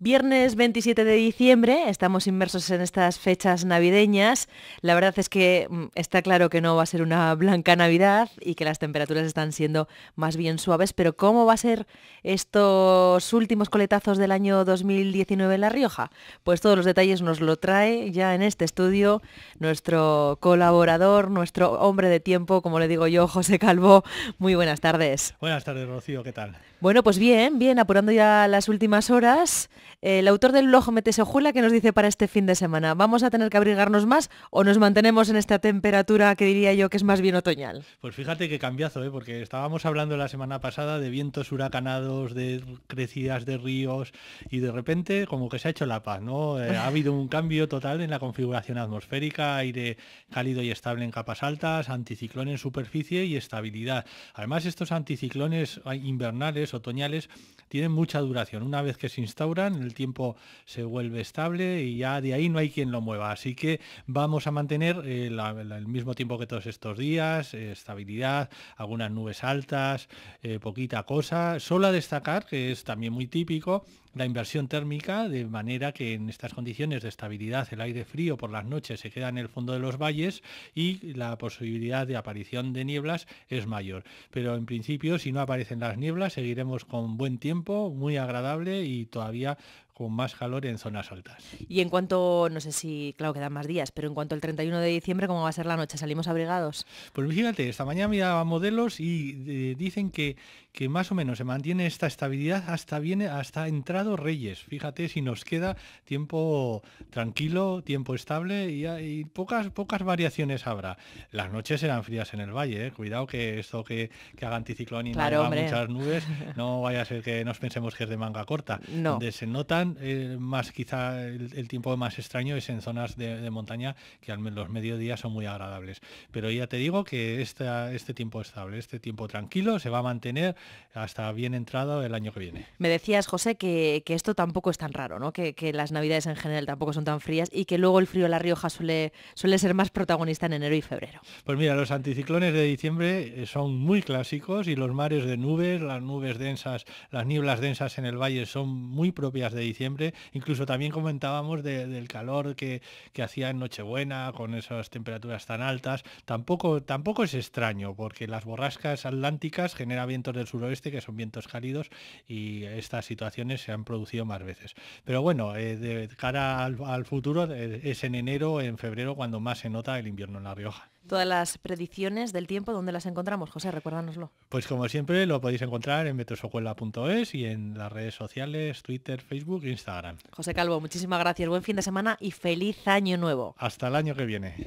Viernes 27 de diciembre, estamos inmersos en estas fechas navideñas. La verdad es que mm, está claro que no va a ser una blanca Navidad y que las temperaturas están siendo más bien suaves, pero ¿cómo va a ser estos últimos coletazos del año 2019 en La Rioja? Pues todos los detalles nos lo trae ya en este estudio nuestro colaborador, nuestro hombre de tiempo, como le digo yo, José Calvo. Muy buenas tardes. Buenas tardes, Rocío, ¿qué tal? Bueno, pues bien, bien, apurando ya las últimas horas el autor del blog Sejula que nos dice para este fin de semana, ¿vamos a tener que abrigarnos más o nos mantenemos en esta temperatura que diría yo que es más bien otoñal? Pues fíjate que cambiazo, ¿eh? porque estábamos hablando la semana pasada de vientos huracanados, de crecidas de ríos y de repente como que se ha hecho la paz, ¿no? Eh, ha habido un cambio total en la configuración atmosférica, aire cálido y estable en capas altas, anticiclón en superficie y estabilidad. Además estos anticiclones ah, invernales, otoñales, tienen mucha duración. Una vez que se instauran, el tiempo se vuelve estable y ya de ahí no hay quien lo mueva. Así que vamos a mantener eh, el mismo tiempo que todos estos días, eh, estabilidad, algunas nubes altas, eh, poquita cosa. Solo a destacar, que es también muy típico, la inversión térmica, de manera que en estas condiciones de estabilidad el aire frío por las noches se queda en el fondo de los valles y la posibilidad de aparición de nieblas es mayor. Pero en principio, si no aparecen las nieblas, seguiremos con buen tiempo, muy agradable y todavía con más calor en zonas altas. Y en cuanto, no sé si, claro, quedan más días, pero en cuanto al 31 de diciembre, ¿cómo va a ser la noche? ¿Salimos abrigados? Pues fíjate, esta mañana miraba modelos y eh, dicen que, que más o menos se mantiene esta estabilidad hasta viene hasta entrado Reyes. Fíjate si nos queda tiempo tranquilo, tiempo estable y, y pocas, pocas variaciones habrá. Las noches serán frías en el valle, ¿eh? cuidado que esto que, haga anticiclón y claro, nada, muchas nubes, no vaya a ser que nos pensemos que es de manga corta. No. Donde se notan eh, más quizá el, tiempo más extraño es en zonas de, montaña que los mediodías son muy agradables. Pero ya te digo que este tiempo estable, este tiempo tranquilo, se va a mantener hasta bien entrado el año que viene. Me decías, José, que, esto tampoco es tan raro, Que, las navidades en general tampoco son tan frías y que luego el frío de La Rioja suele, suele ser más protagonista en enero y febrero. Pues mira, los anticiclones de diciembre eh, son muy clásicos y los mares de nubes, las nubes densas, las nieblas densas en el valle son muy propias de diciembre incluso también comentábamos del calor que, hacía en Nochebuena, con esas temperaturas tan altas, tampoco, tampoco es extraño, porque las borrascas atlánticas generan vientos del suroeste, que son vientos cálidos, y estas situaciones se han producido más veces. Pero bueno, eh, de cara al, futuro, eh, es en enero, en febrero, cuando más se nota el invierno en La Rioja todas las predicciones del tiempo, ¿dónde las encontramos? José, recuérdanoslo. Pues como siempre lo podéis encontrar en metrosocuela.es y en las redes sociales, Twitter, Facebook e Instagram. José Calvo, muchísimas gracias, buen fin de semana y feliz año nuevo. Hasta el año que viene.